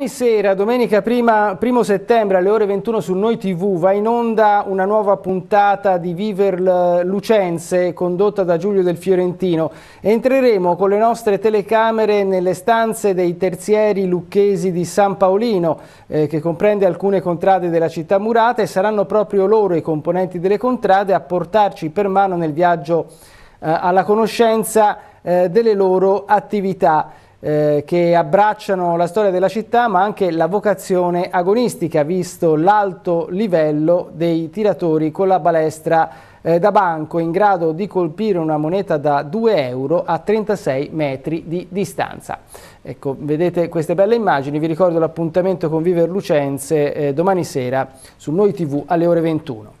Ogni sera, domenica 1 settembre alle ore 21 su Noi TV va in onda una nuova puntata di Viver Lucense condotta da Giulio del Fiorentino. Entreremo con le nostre telecamere nelle stanze dei terzieri lucchesi di San Paolino eh, che comprende alcune contrade della città murata e saranno proprio loro i componenti delle contrade a portarci per mano nel viaggio eh, alla conoscenza eh, delle loro attività eh, che abbracciano la storia della città ma anche la vocazione agonistica visto l'alto livello dei tiratori con la balestra eh, da banco in grado di colpire una moneta da 2 euro a 36 metri di distanza. Ecco, vedete queste belle immagini, vi ricordo l'appuntamento con Viver Lucenze eh, domani sera su Noi TV alle ore 21.